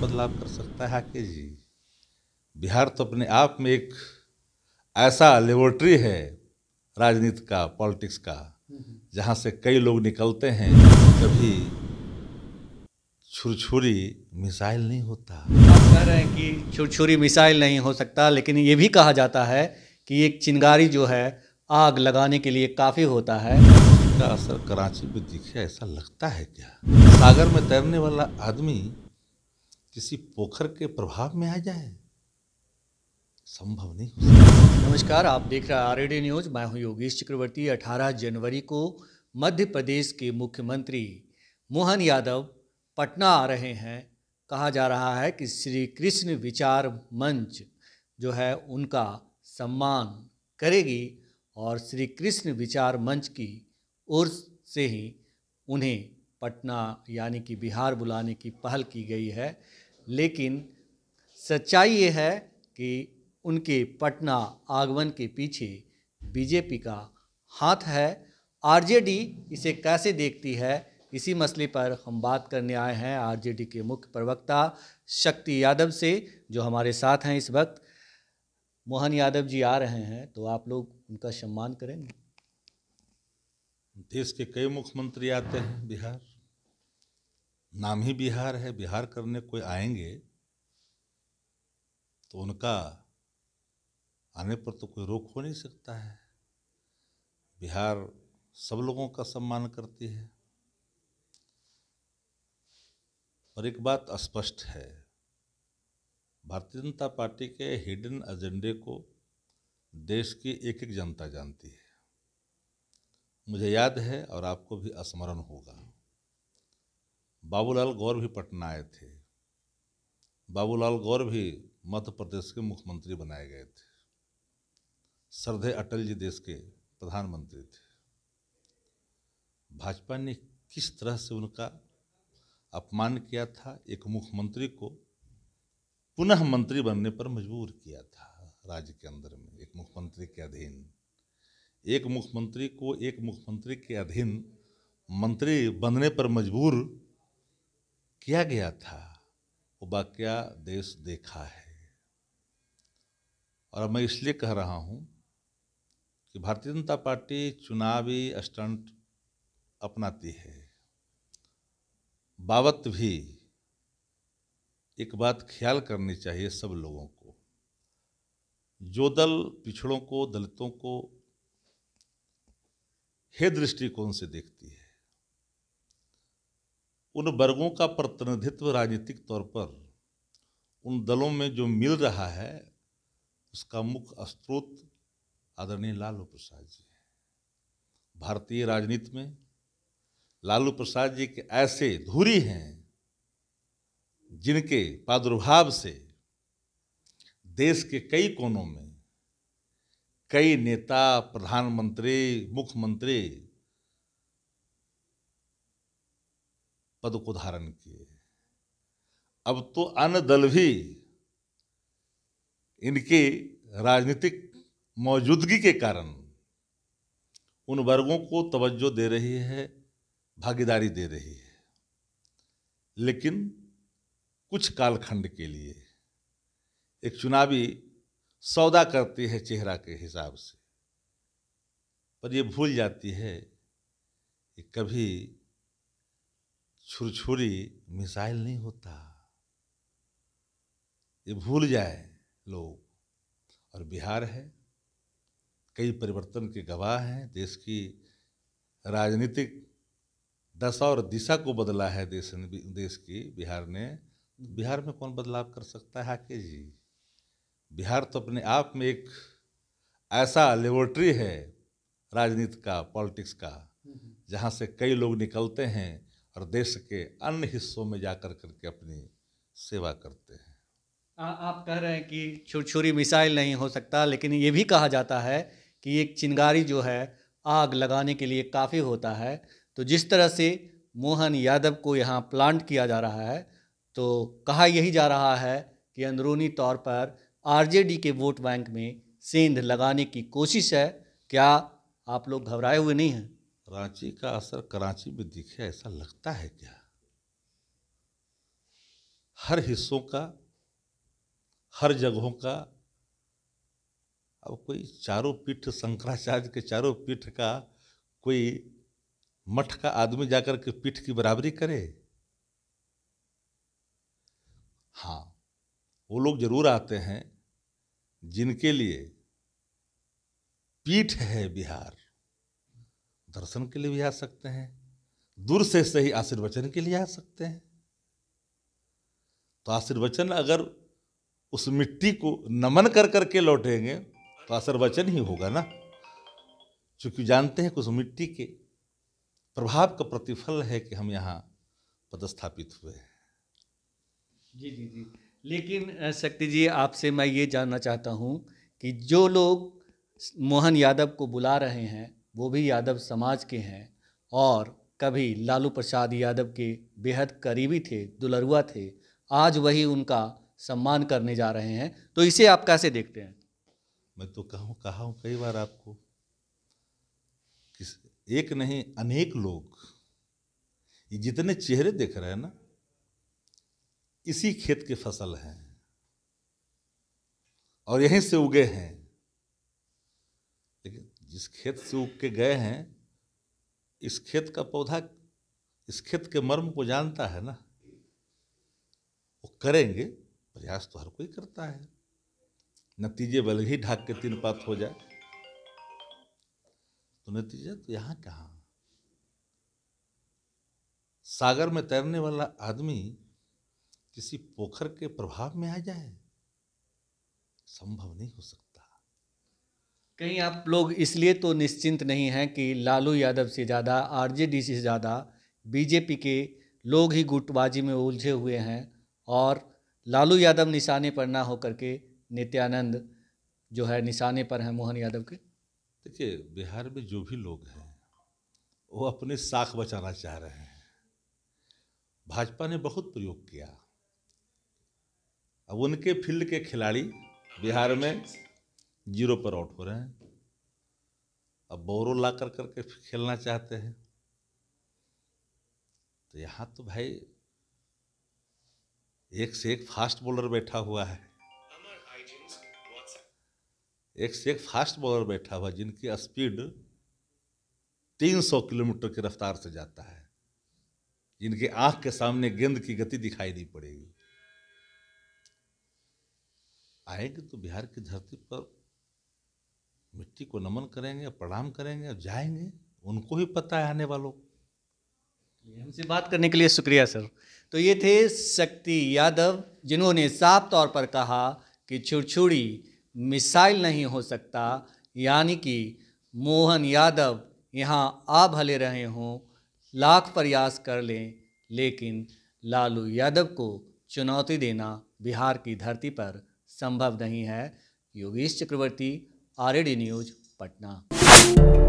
बदलाव कर सकता है के जी बिहार तो अपने आप में एक ऐसा लेबोरेटरी है राजनीति का पॉलिटिक्स का जहाँ से कई लोग निकलते हैं कभी छुरछुरी मिसाइल नहीं होता आप कह रहे हैं कि छुरछुरी मिसाइल नहीं हो सकता लेकिन ये भी कहा जाता है कि एक चिंगारी जो है आग लगाने के लिए काफ़ी होता है इसका असर कराची में दिखे ऐसा लगता है क्या सागर में तैरने वाला आदमी किसी पोखर के प्रभाव में आ जाए संभव नहीं नमस्कार आप देख रहे हैं आर न्यूज़ मैं हूं योगेश चक्रवर्ती 18 जनवरी को मध्य प्रदेश के मुख्यमंत्री मोहन यादव पटना आ रहे हैं कहा जा रहा है कि श्री कृष्ण विचार मंच जो है उनका सम्मान करेगी और श्री कृष्ण विचार मंच की ओर से ही उन्हें पटना यानी कि बिहार बुलाने की पहल की गई है लेकिन सच्चाई ये है कि उनके पटना आगमन के पीछे बीजेपी का हाथ है आरजेडी इसे कैसे देखती है इसी मसले पर हम बात करने आए हैं आरजेडी के मुख्य प्रवक्ता शक्ति यादव से जो हमारे साथ हैं इस वक्त मोहन यादव जी आ रहे हैं तो आप लोग उनका सम्मान करेंगे देश के कई मुख्यमंत्री आते हैं बिहार नाम ही बिहार है बिहार करने कोई आएंगे तो उनका आने पर तो कोई रोक हो नहीं सकता है बिहार सब लोगों का सम्मान करती है और एक बात स्पष्ट है भारतीय जनता पार्टी के हिडन एजेंडे को देश की एक एक जनता जानती है मुझे याद है और आपको भी स्मरण होगा बाबूलाल गौर भी पटना आए थे बाबूलाल गौर भी मध्य प्रदेश के मुख्यमंत्री बनाए गए थे श्रद्धे अटल जी देश के प्रधानमंत्री थे भाजपा ने किस तरह से उनका अपमान किया था एक मुख्यमंत्री को पुनः मंत्री बनने पर मजबूर किया था राज्य के अंदर में एक मुख्यमंत्री के अधीन एक मुख्यमंत्री को एक मुख्यमंत्री के अधीन मंत्री बनने पर मजबूर किया गया था वो वाक्य देश देखा है और मैं इसलिए कह रहा हूँ कि भारतीय जनता पार्टी चुनावी स्टंट अपनाती है बावत भी एक बात ख्याल करनी चाहिए सब लोगों को जो दल पिछड़ों को दलितों को हे दृष्टिकोण से देखती है उन वर्गों का प्रतिनिधित्व राजनीतिक तौर पर उन दलों में जो मिल रहा है उसका मुख्य स्रोत आदरणीय लालू प्रसाद जी है भारतीय राजनीति में लालू प्रसाद जी के ऐसे धूरी हैं जिनके प्रादुर्भाव से देश के कई कोनों में कई नेता प्रधानमंत्री मुख्यमंत्री पद को धारण किए अब तो अन्य दल भी इनके राजनीतिक मौजूदगी के कारण उन वर्गों को तवज्जो दे रही है भागीदारी दे रही है लेकिन कुछ कालखंड के लिए एक चुनावी सौदा करती है चेहरा के हिसाब से पर ये भूल जाती है कि कभी छुरछुरी मिसाइल नहीं होता ये भूल जाए लोग और बिहार है कई परिवर्तन के गवाह हैं देश की राजनीतिक दशा और दिशा को बदला है देश ने देश की बिहार ने बिहार में कौन बदलाव कर सकता है हाके जी बिहार तो अपने आप में एक ऐसा लेबोरेटरी है राजनीति का पॉलिटिक्स का हम्म, हम्म। जहाँ से कई लोग निकलते हैं और देश के अन्य हिस्सों में जाकर करके अपनी सेवा करते हैं आ, आप कह रहे हैं कि छुरछुरी मिसाइल नहीं हो सकता लेकिन ये भी कहा जाता है कि एक चिंगारी जो है आग लगाने के लिए काफ़ी होता है तो जिस तरह से मोहन यादव को यहाँ प्लांट किया जा रहा है तो कहा यही जा रहा है कि अंदरूनी तौर पर आरजेडी के वोट बैंक में सेंध लगाने की कोशिश है क्या आप लोग घबराए हुए नहीं हैं रांची का असर कराची में दिखे ऐसा लगता है क्या हर हिस्सों का हर जगहों का अब कोई चारों पीठ शंकराचार्य के चारों पीठ का कोई मठ का आदमी जाकर के पीठ की बराबरी करे हाँ वो लोग जरूर आते हैं जिनके लिए पीठ है बिहार दर्शन के लिए भी आ सकते हैं दूर से सही आशीर्वचन के लिए आ सकते हैं तो आशीर्वचन अगर उस मिट्टी को नमन कर करके लौटेंगे तो आशीर्वचन ही होगा ना चूंकि जानते हैं कि उस मिट्टी के प्रभाव का प्रतिफल है कि हम यहाँ पदस्थापित हुए हैं जी जी जी लेकिन शक्ति जी आपसे मैं ये जानना चाहता हूँ कि जो लोग मोहन यादव को बुला रहे हैं वो भी यादव समाज के हैं और कभी लालू प्रसाद यादव के बेहद करीबी थे दुलरुआ थे आज वही उनका सम्मान करने जा रहे हैं तो इसे आप कैसे देखते हैं मैं तो कहूँ कहा हूँ कई बार आपको एक नहीं अनेक लोग ये जितने चेहरे देख रहे हैं ना इसी खेत के फसल हैं और यहीं से उगे हैं जिस खेत से उग के गए हैं इस खेत का पौधा इस खेत के मर्म को जानता है ना वो करेंगे प्रयास तो हर कोई करता है नतीजे बल ही ढाक के तीन पात हो जाए तो नतीजे तो यहाँ कहाँ सागर में तैरने वाला आदमी किसी पोखर के प्रभाव में आ जाए संभव नहीं हो सकता कहीं आप लोग इसलिए तो निश्चिंत नहीं हैं कि लालू यादव से ज़्यादा आरजेडी से ज़्यादा बीजेपी के लोग ही गुटबाजी में उलझे हुए हैं और लालू यादव निशाने पर ना होकर के नित्यानंद जो है निशाने पर हैं मोहन यादव के देखिए बिहार में जो भी लोग हैं वो अपने साख बचाना चाह रहे हैं भाजपा ने बहुत प्रयोग किया अब उनके फील्ड के खिलाड़ी बिहार में जीरो पर आउट हो रहे हैं अब बोरो ला कर करके खेलना चाहते हैं तो यहाँ तो भाई एक से एक फास्ट बॉलर बैठा हुआ है एक से एक फास्ट बॉलर बैठा हुआ जिनकी स्पीड 300 किलोमीटर की रफ्तार से जाता है जिनकी आंख के सामने गेंद की गति दिखाई नहीं पड़ेगी आएंगे तो बिहार की धरती पर मिट्टी को नमन करेंगे प्रणाम करेंगे और जाएंगे उनको भी पता है आने वालों हमसे बात करने के लिए शुक्रिया सर तो ये थे शक्ति यादव जिन्होंने साफ तौर पर कहा कि छुड़छुड़ी मिसाइल नहीं हो सकता यानी कि मोहन यादव यहाँ आ भले रहे हों लाख प्रयास कर लें लेकिन लालू यादव को चुनौती देना बिहार की धरती पर संभव नहीं है योगेश चक्रवर्ती आर न्यूज पटना